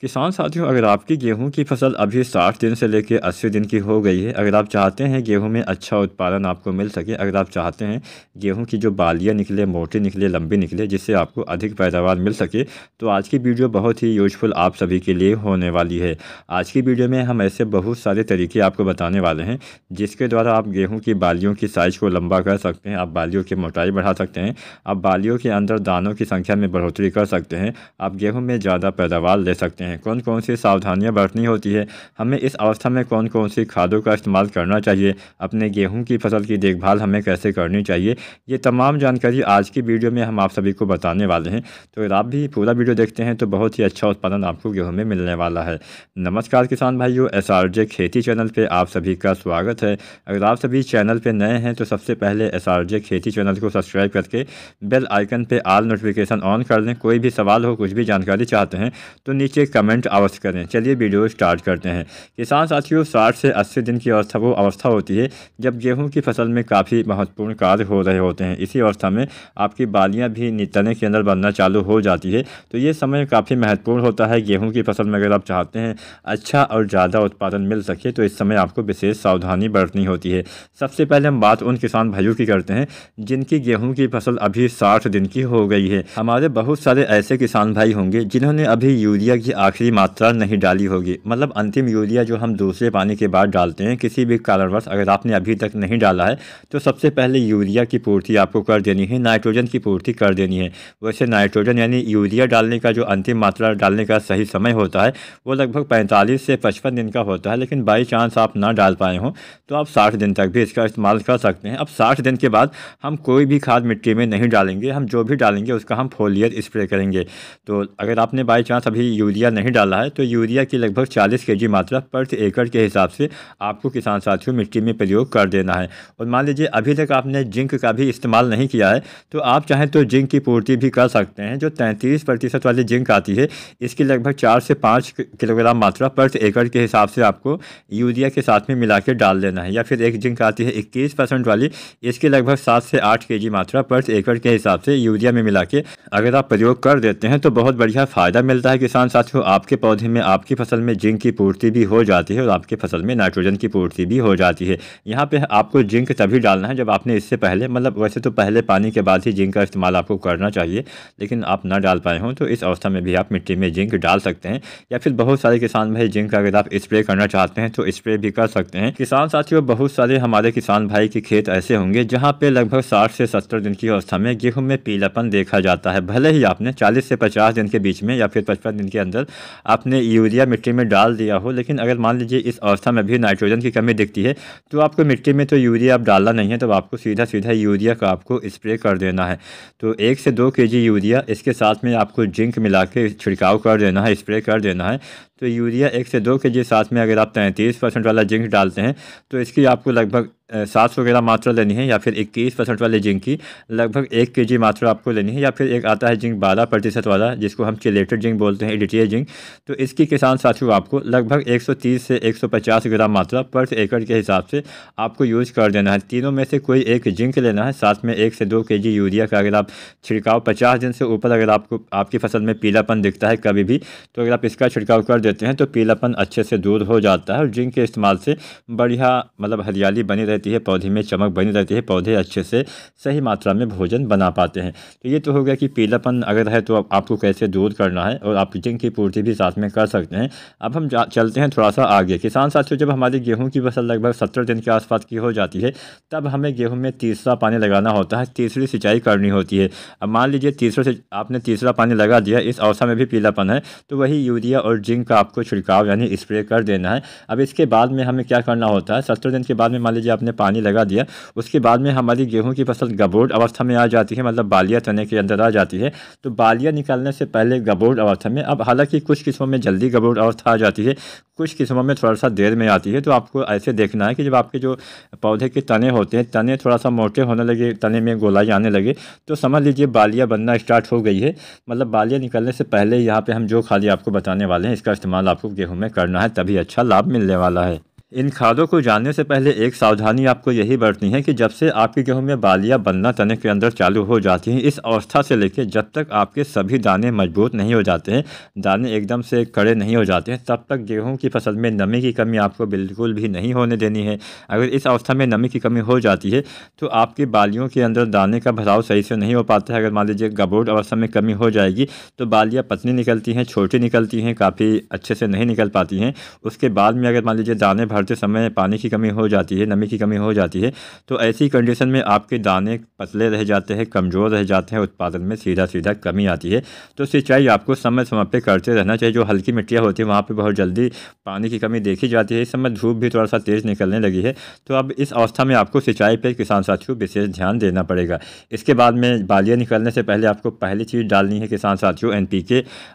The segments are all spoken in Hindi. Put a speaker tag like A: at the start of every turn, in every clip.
A: किसान साथियों अगर आपकी गेहूं की फसल अभी साठ दिन से लेकर अस्सी दिन की हो गई है अगर आप चाहते हैं गेहूं में अच्छा उत्पादन आपको मिल सके अगर आप चाहते हैं गेहूं की जो बालियां निकले मोटी निकले लंबी निकले जिससे आपको अधिक पैदावार मिल सके तो आज की वीडियो बहुत ही यूजफुल आप सभी के लिए होने वाली है आज की वीडियो में हम ऐसे बहुत सारे तरीके आपको बताने वाले हैं जिसके द्वारा आप गेहूँ की बालियों की साइज़ को लंबा कर सकते हैं आप बालियों की मोटाई बढ़ा सकते हैं आप बालियों के अंदर दानों की संख्या में बढ़ोतरी कर सकते हैं आप गेहूँ में ज़्यादा पैदावार ले सकते हैं हैं कौन कौन सी सावधानियां बरतनी होती है हमें इस अवस्था में कौन कौन सी खादों का इस्तेमाल करना चाहिए अपने गेहूं की फसल की देखभाल हमें कैसे करनी चाहिए ये तमाम जानकारी आज की वीडियो में हम आप सभी को बताने वाले हैं तो अगर आप भी पूरा वीडियो देखते हैं तो बहुत ही अच्छा उत्पादन आपको गेहूँ में मिलने वाला है नमस्कार किसान भाइयों एस आर जे खेती चैनल पर आप सभी का स्वागत है अगर आप सभी चैनल पर नए हैं तो सबसे पहले एस आर जे खेती चैनल को सब्सक्राइब करके बेल आइकन पर आल नोटिफिकेशन ऑन कर लें कोई भी सवाल हो कुछ भी जानकारी चाहते हैं तो नीचे कमेंट अवश्य करें चलिए वीडियो स्टार्ट करते हैं किसान साथियों साठ से अस्सी दिन की अवस्था वो अवस्था होती है जब गेहूँ की फसल में काफ़ी महत्वपूर्ण कार्य हो रहे होते हैं इसी अवस्था में आपकी बालियाँ भी नितने के अंदर बनना चालू हो जाती है तो ये समय काफ़ी महत्वपूर्ण होता है गेहूँ की फसल में अगर आप चाहते हैं अच्छा और ज़्यादा उत्पादन मिल सके तो इस समय आपको विशेष सावधानी बरतनी होती है सबसे पहले हम बात उन किसान भाइयों की करते हैं जिनकी गेहूँ की फसल अभी साठ दिन की हो गई है हमारे बहुत सारे ऐसे किसान भाई होंगे जिन्होंने अभी यूरिया की आखिरी मात्रा नहीं डाली होगी मतलब अंतिम यूरिया जो हम दूसरे पानी के बाद डालते हैं किसी भी कारणवश अगर आपने अभी तक नहीं डाला है तो सबसे पहले यूरिया की पूर्ति आपको कर देनी है नाइट्रोजन की पूर्ति कर देनी है वैसे नाइट्रोजन यानी यूरिया डालने का जो अंतिम मात्रा डालने का सही समय होता है वो लगभग पैंतालीस से पचपन दिन का होता है लेकिन बाई चांस आप ना डाल पाए हों तो आप साठ दिन तक भी इसका इस्तेमाल कर सकते हैं अब साठ दिन के बाद हम कोई भी खाद मिट्टी में नहीं डालेंगे हम जो भी डालेंगे उसका हम फोलियर स्प्रे करेंगे तो अगर आपने बाई चांस अभी यूरिया यूरिया नहीं डाला है तो यूरिया की लगभग 40 के मात्रा प्रति एकड़ के हिसाब से आपको किसान साथियों मिट्टी में प्रयोग कर देना है और मान लीजिए अभी तक आपने जिंक का भी इस्तेमाल नहीं किया है तो आप चाहें तो जिंक की पूर्ति भी कर सकते हैं जो तैंतीस प्रतिशत वाली जिंक आती है इसकी लगभग चार से पाँच किलोग्राम मात्रा प्रति एकड़ के हिसाब से आपको यूरिया के साथ में मिला के डाल देना है या फिर एक जिंक आती है इक्कीस परसेंट वाली इसकी लगभग सात से आठ के जी मात्रा प्रति एकड़ के हिसाब से यूरिया में मिला के अगर आप प्रयोग कर देते हैं तो बहुत बढ़िया फ़ायदा मिलता है किसान साथियों तो आपके पौधे में आपकी फसल में जिंक की पूर्ति भी हो जाती है और आपके फसल में नाइट्रोजन की पूर्ति भी हो जाती है यहाँ पे आपको जिंक तभी डालना है जब आपने इससे पहले मतलब वैसे तो पहले पानी के बाद ही जिंक का इस्तेमाल आपको करना चाहिए लेकिन आप ना डाल पाए हों तो इस अवस्था में भी आप मिट्टी में जिंक डाल सकते हैं या फिर बहुत सारे किसान भाई जिंक अगर आप स्प्रे करना चाहते हैं तो स्प्रे भी कर सकते हैं किसान साथियों बहुत सारे हमारे किसान भाई के खेत ऐसे होंगे जहाँ पे लगभग साठ से सत्तर दिन की अवस्था में गेहूँ में पीलापन देखा जाता है भले ही आपने चालीस से पचास दिन के बीच में या फिर पचपन दिन के अंदर आपने यूरिया मिट्टी में डाल दिया हो लेकिन अगर मान लीजिए इस अवस्था में भी नाइट्रोजन की कमी दिखती है तो आपको मिट्टी में तो यूरिया आप डालना नहीं है तो आपको सीधा सीधा यूरिया का आपको स्प्रे कर देना है तो एक से दो के यूरिया इसके साथ में आपको जिंक मिला के छिड़काव कर देना है स्प्रे कर देना है तो यूरिया एक से दो के साथ में अगर आप तैंतीस परसेंट वाला जिंक डालते हैं तो इसकी आपको लगभग सात सौ ग्राम मात्रा लेनी है या फिर इक्कीस परसेंट वाले जिंक की लगभग एक के जी मात्रा आपको लेनी है या फिर एक आता है जिंक बारह प्रतिशत वाला जिसको हम चिलेटेड जिंक बोलते हैं एडिटिया जिंक तो इसकी किसान साथियों आपको लगभग एक सौ तीस से एक सौ पचास ग्राम मात्रा पर एकड़ के हिसाब से आपको यूज़ कर देना है तीनों में से कोई एक जिंक लेना है साथ में एक से दो के जी यूरिया का अगर आप छिड़काव पचास दिन से ऊपर अगर आपको आपकी फसल में पीलापन दिखता है कभी भी तो अगर आप इसका छिड़काव कर देते हैं तो पीलापन अच्छे से दूर हो जाता है और जिंक के इस्तेमाल से बढ़िया मतलब हरियाली बनी रहती रहती है पौधे में चमक बनी रहती है पौधे अच्छे से सही मात्रा में भोजन बना पाते हैं तो ये तो हो गया कि पीलापन अगर है तो आपको कैसे दूर करना है और आप जिंक की पूर्ति भी साथ में कर सकते हैं अब हम चलते हैं थोड़ा सा आगे किसान साथियों जब हमारी गेहूँ की फसल लगभग सत्तर दिन के आसपास की हो जाती है तब हमें गेहूँ में तीसरा पानी लगाना होता है तीसरी सिंचाई करनी होती है अब मान लीजिए तीसरा से आपने तीसरा पानी लगा दिया इस अवसर में भी पीलापन है तो वही यूरिया और जिंक का आपको छिड़काव यानी स्प्रे कर देना है अब इसके बाद में हमें क्या करना होता है सत्तर दिन के बाद में मान लीजिए आपने हमने पानी लगा दिया उसके बाद में हमारी गेहूँ की फसल गबोड अवस्था में आ जाती है मतलब बालिया तने के अंदर आ जाती है तो बालिया निकालने से पहले गबोड अवस्था में अब हालांकि कुछ किस्मों में जल्दी गबोड अवस्था आ जाती है कुछ किस्मों में थोड़ा सा देर में आती है तो आपको ऐसे देखना है कि जब आपके जो पौधे के तने होते हैं तने थोड़ा सा मोटे होने लगे तने में गोलाई आने लगे तो समझ लीजिए बालिया बनना स्टार्ट हो गई है मतलब बालिया निकलने से पहले यहाँ पे हम जो खाली आपको बताने वाले हैं इसका इस्तेमाल आपको गेहूँ में करना है तभी अच्छा लाभ मिलने वाला है इन खादों को जानने से पहले एक सावधानी आपको यही बरतनी है कि जब से आपके गेहूं में बालियां बनना तने के अंदर चालू हो जाती हैं इस अवस्था से लेकर जब तक आपके सभी दाने मजबूत नहीं हो जाते हैं दाने एकदम से कड़े नहीं हो जाते हैं तब तक गेहूं की फसल में नमी की कमी आपको बिल्कुल भी नहीं होने देनी है अगर इस अवस्था में नमी की कमी हो जाती है तो आपकी बालियों के अंदर दाने का भराव सही से नहीं हो पाता है अगर मान लीजिए गबोट अवस्था में कमी हो जाएगी तो बालियाँ पतली निकलती हैं छोटी निकलती हैं काफ़ी अच्छे से नहीं निकल पाती हैं उसके बाद में अगर मान लीजिए दाने भरते समय पानी की कमी हो जाती है नमी की कमी हो जाती है तो ऐसी कंडीशन में आपके दाने पतले रह जाते हैं कमज़ोर रह जाते हैं उत्पादन में सीधा सीधा कमी आती है तो सिंचाई आपको समय समय पर करते रहना चाहिए जो हल्की मिट्टियाँ होती है वहाँ पर बहुत जल्दी पानी की कमी देखी जाती है इस समय धूप भी थोड़ा सा तेज़ निकलने लगी है तो अब इस अवस्था में आपको सिंचाई पर किसान साथियों विशेष ध्यान देना पड़ेगा इसके बाद में बालियाँ निकलने से पहले आपको पहली चीज़ डालनी है किसान साथियों एन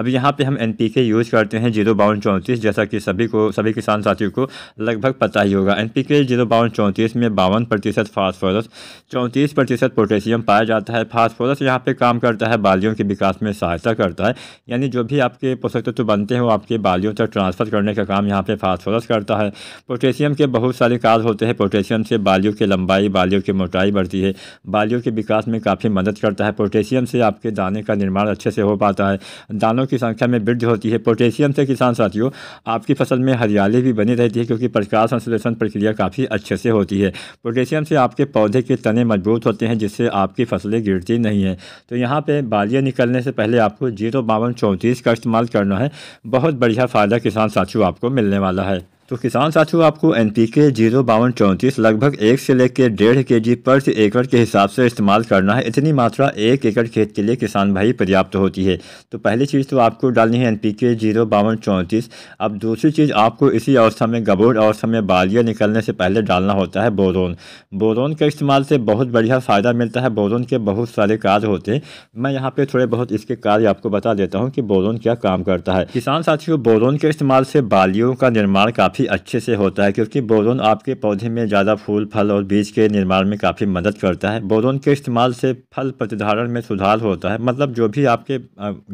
A: अब यहाँ पर हम एन यूज़ करते हैं जीरो बावन चौंतीस जैसा कि सभी को सभी किसान साथियों को लगभग पता ही होगा एन पी के जीरो बावन चौंतीस में बावन प्रतिशत फास्फोरस चौंतीस प्रतिशत पोटेशियम पाया जाता है फास्फोरस यहाँ पे काम करता है बालियों के विकास में सहायता करता है यानी जो भी आपके पोषक तत्व तो बनते हैं वो आपके बालियों तक ट्रांसफ़र करने का काम यहाँ पर फास्फोरस करता है पोटेशियम के बहुत सारे कार्य होते हैं पोटेशियम से बालियों की लंबाई बालियों की मोटाई बढ़ती है बालियों के विकास में काफ़ी मदद करता है पोटेशियम से आपके दाने का निर्माण अच्छे से हो पाता है दानों की संख्या में वृद्धि होती है पोटेशियम से किसान साथियों आपकी फसल में हरियाली भी बनी रहती है क्योंकि प्रकाश संश्लेषण प्रक्रिया काफ़ी अच्छे से होती है पोटेशियम से आपके पौधे के तने मजबूत होते हैं जिससे आपकी फसलें गिरती नहीं हैं तो यहाँ पे बालियाँ निकलने से पहले आपको जीरो बावन चौंतीस का इस्तेमाल करना है बहुत बढ़िया फ़ायदा किसान साथियों आपको मिलने वाला है तो किसान साथियों आपको एन पी के जीरो बावन चौंतीस लगभग एक से लेकर डेढ़ के जी प्रति एकड़ के हिसाब से इस्तेमाल करना है इतनी मात्रा एक एकड़ खेत के लिए किसान भाई पर्याप्त होती है तो पहली चीज़ तो आपको डालनी है एन पी के जीरो बावन चौंतीस अब दूसरी चीज़ आपको इसी अवस्था में गबोर अवस्था में बालिया निकलने से पहले डालना होता है बोरोन बोरोन के इस्तेमाल से बहुत बढ़िया फ़ायदा मिलता है बोरोन के बहुत सारे कार्य होते हैं मैं यहाँ पर थोड़े बहुत इसके कार्य आपको बता देता हूँ कि बोरोन क्या काम करता है किसान साथियों बोरोन के इस्तेमाल से बालियों का निर्माण काफ़ी ही अच्छे से होता है क्योंकि बोरोन आपके पौधे में ज़्यादा फूल फल और बीज के निर्माण में काफ़ी मदद करता है बोरोन के इस्तेमाल से फल प्रतिधारण में सुधार होता है मतलब जो भी आपके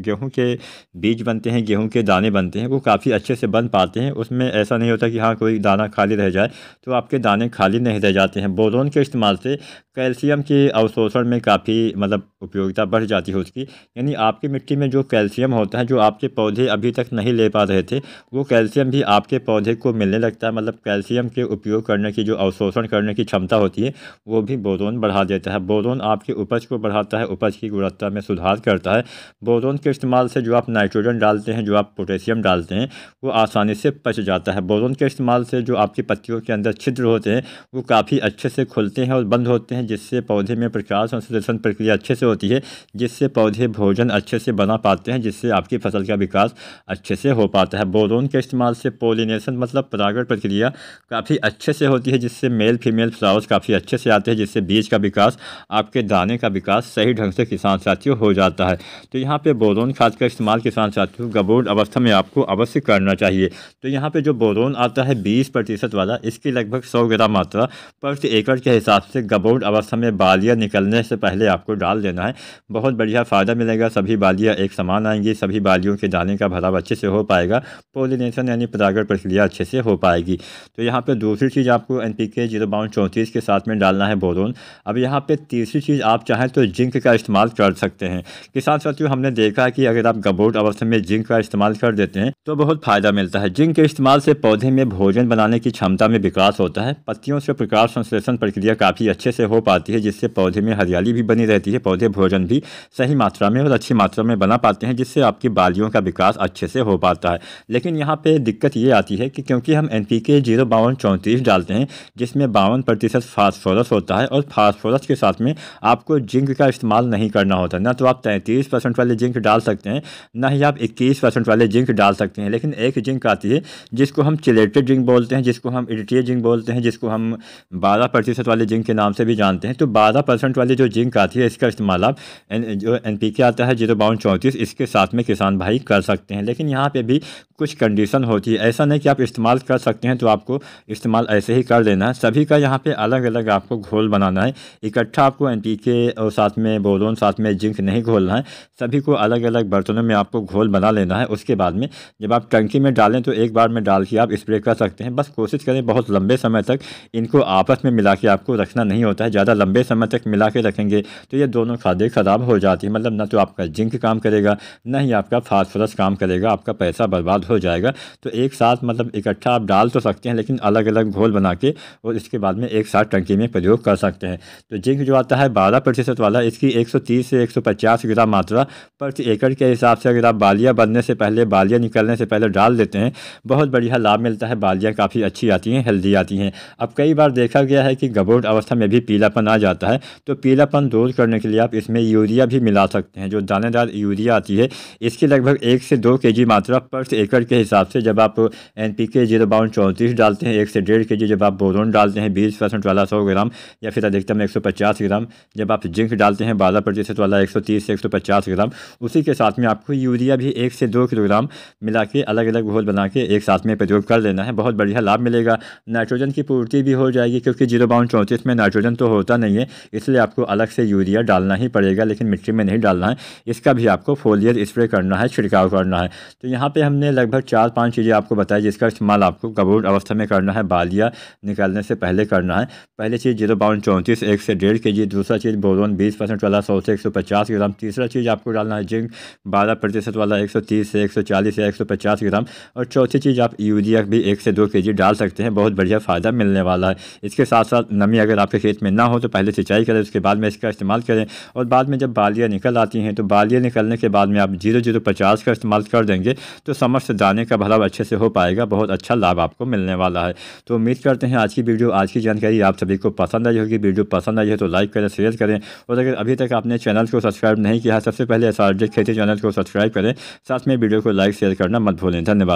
A: गेहूँ के बीज बनते हैं गेहूँ के दाने बनते हैं वो काफ़ी अच्छे से बन पाते हैं उसमें ऐसा नहीं होता कि हाँ कोई दाना खाली रह जाए तो आपके दाने खाली नहीं रह जाते हैं बोरोन के इस्तेमाल से कैल्शियम के अवशोषण में काफ़ी मतलब उपयोगिता बढ़ जाती है उसकी यानी आपकी मिट्टी में जो कैल्शियम होता है जो आपके पौधे अभी तक नहीं ले पा रहे थे वो कैल्शियम भी आपके पौधे को मिलने लगता है मतलब कैल्शियम के उपयोग करने की जो अवशोषण करने की क्षमता होती है वो भी बोरोन बढ़ा देता है बोरोन आपकी उपज को बढ़ाता है उपज की गुणवत्ता में सुधार करता है बोरोन के इस्तेमाल से जो आप नाइट्रोजन डालते हैं जो आप पोटेशियम डालते हैं वो आसानी से पच जाता है बोरोन के इस्तेमाल से जो आपकी पत्तियों के अंदर छिद्र होते हैं वो काफ़ी अच्छे से खुलते हैं और बंद होते हैं जिससे पौधे में प्रकाश संश्लेषण प्रक्रिया अच्छे से होती है जिससे पौधे भोजन अच्छे से बना पाते हैं जिससे आपकी फसल का विकास अच्छे से हो पाता है बोरोन के इस्तेमाल से पोलिनेशन मतलब परागण प्रक्रिया काफ़ी अच्छे से होती है जिससे मेल फीमेल फ्लावर्स काफ़ी अच्छे से आते हैं जिससे बीज का विकास आपके दाने का विकास सही ढंग से किसान साथियों हो जाता है तो यहाँ पर बोरोन खाद का इस्तेमाल किसान साथियों गबोल अवस्था में आपको अवश्य करना चाहिए तो यहाँ पर जो बोरोन आता है बीस प्रतिशत वाला इसकी लगभग सौ ग्राम मात्रा प्रति एकड़ के हिसाब से गबोल अवस्था में बालियाँ निकलने से पहले आपको डाल देना है बहुत बढ़िया फ़ायदा मिलेगा सभी बालियाँ एक समान आएंगी सभी बालियों के दाने का भराव अच्छे से हो पाएगा पोलिनेशन यानी परागण प्रक्रिया अच्छे से हो पाएगी तो यहाँ पर दूसरी चीज़ आपको एन पी के जीरो बाउंड चौंतीस के साथ में डालना है बोरोन अब यहाँ पर तीसरी चीज़ आप चाहें तो जिंक का इस्तेमाल कर सकते हैं किसान साथियों हमने देखा कि अगर आप गबोट अवस्था में जिंक का इस्तेमाल कर देते हैं तो बहुत फ़ायदा मिलता है जिंक के इस्तेमाल से पौधे में भोजन बनाने की क्षमता में विकास होता है पत्तियों से प्रकाश संश्लेषण प्रक्रिया काफ़ी अच्छे से हो पाती है जिससे पौधे में हरियाली भी बनी रहती है पौधे भोजन भी सही मात्रा में और अच्छी मात्रा में बना पाते हैं जिससे आपकी बालियों का विकास अच्छे से हो पाता है लेकिन यहाँ पर दिक्कत ये आती है कि क्योंकि हम एन पी के जीरो बावन चौंतीस डालते हैं जिसमें बावन प्रतिशत फास्फोरस होता है और फास्फोरस के साथ में आपको जिंक का इस्तेमाल नहीं करना होता ना तो आप तैंतीस परसेंट वाले जिंक डाल सकते हैं ना ही आप इक्कीस परसेंट वाले जिंक डाल सकते हैं लेकिन एक जिंक आती है जिसको हम चिलेटेड जिंक बोलते हैं जिसको हम इडिटिय जिंक बोलते हैं जिसको हम बारह प्रतिशत वाले जिंक के नाम से भी जानते हैं तो बारह परसेंट वाली जो जिंक आती है इसका इस्तेमाल आप जो एन पी के आता है जीरो बावन चौंतीस इसके साथ में किसान भाई कर सकते हैं लेकिन यहाँ पर भी कुछ कंडीशन होती है ऐसा नहीं कि आप इस्तेमाल इस्तेमाल कर सकते हैं तो आपको इस्तेमाल ऐसे ही कर लेना है सभी का यहाँ पे अलग अलग आपको घोल बनाना है इकट्ठा आपको एन और साथ में बोरोन साथ में जिंक नहीं घोलना है सभी को अलग अलग बर्तनों में आपको घोल बना लेना है उसके बाद में जब आप टंकी में डालें तो एक बार में डाल के आप स्प्रे कर सकते हैं बस कोशिश करें बहुत लंबे समय तक इनको आपस में मिला के आपको रखना नहीं होता है ज़्यादा लंबे समय तक मिला के रखेंगे तो ये दोनों खादें ख़राब हो जाती है मतलब ना तो आपका जिंक काम करेगा ना ही आपका फास्फोरस काम करेगा आपका पैसा बर्बाद हो जाएगा तो एक साथ मतलब इकट्ठा इकट्ठा आप डाल तो सकते हैं लेकिन अलग अलग घोल बना के और इसके बाद में एक साथ टंकी में प्रयोग कर सकते हैं तो जिंक जो आता है बारह प्रतिशत वाला इसकी एक सौ तीस से एक सौ पचास ग्राम मात्रा प्रति एकड़ के हिसाब से अगर आप बालियाँ बनने से पहले बालियाँ निकलने से पहले डाल देते हैं बहुत बढ़िया लाभ मिलता है बालियाँ काफ़ी अच्छी आती हैं हेल्दी आती हैं अब कई बार देखा गया है कि गबोट अवस्था में भी पीलापन आ जाता है तो पीलापन दूर करने के लिए आप इसमें यूरिया भी मिला सकते हैं जो दानेदार यूरिया आती है इसकी लगभग एक से दो के मात्रा प्रति एकड़ के हिसाब से जब आप एन पी के जी जीरो बावन चौंतीस डालते हैं एक से डेढ़ के जी जब आप बोरोन डालते हैं बीस परसेंट वाला सौ ग्राम या फिर अधिकतम एक सौ पचास ग्राम जब आप जिंक डालते हैं बारह प्रतिशत वाला एक सौ तीस से एक सौ पचास ग्राम उसी के साथ में आपको यूरिया भी एक से दो किलोग्राम मिला के अलग अलग घोल बना के एक साथ में प्रयोग कर लेना है बहुत बढ़िया लाभ मिलेगा नाइट्रोजन की पूर्ति भी हो जाएगी क्योंकि जीरो बाउंड चौंतीस में नाइट्रोजन तो होता नहीं है इसलिए आपको अलग से यूरिया डालना ही पड़ेगा लेकिन मिट्टी में नहीं डालना है इसका भी आपको फोलियर स्प्रे करना है छिड़काव करना है तो यहाँ पर हमने लगभग चार पाँच चीज़ें आपको बताई जिसका इस्तेमाल इस्तेमाल आपको कबूट अवस्था में करना है बालिया निकालने से पहले करना है पहली चीज़ जीरो बाउंड चौंतीस एक से डेढ़ के जी दूसरा चीज़ बोरोन बीस परसेंट वाला सौ से एक सौ पचास ग्राम तीसरा चीज़ आपको डालना है जिंक बारह प्रतिशत वाला एक सौ तीस से एक सौ चालीस या एक सौ पचास ग्राम और चौथी चीज़ आप यूरिया भी एक से दो के जी डाल सकते हैं बहुत बढ़िया फ़ायदा मिलने वाला है इसके साथ साथ नमी अगर आपके खेत में ना हो तो पहले सिंचाई करें उसके बाद में इसका इस्तेमाल करें और बाद में जब बालियाँ निकल आती हैं तो बालियाँ निकलने के बाद में आप जीरो जीरो पचास का इस्तेमाल कर देंगे तो समस्त दाने का भलाव अच्छे से हो पाएगा बहुत अच्छा अच्छा लाभ आपको मिलने वाला है तो उम्मीद करते हैं आज की वीडियो आज की जानकारी आप सभी को पसंद आई होगी वीडियो पसंद आई है तो लाइक करें शेयर करें और अगर अभी तक आपने चैनल को सब्सक्राइब नहीं किया सबसे पहले एस खेती चैनल को सब्सक्राइब करें साथ में वीडियो को लाइक शेयर करना मत भूलें धन्यवाद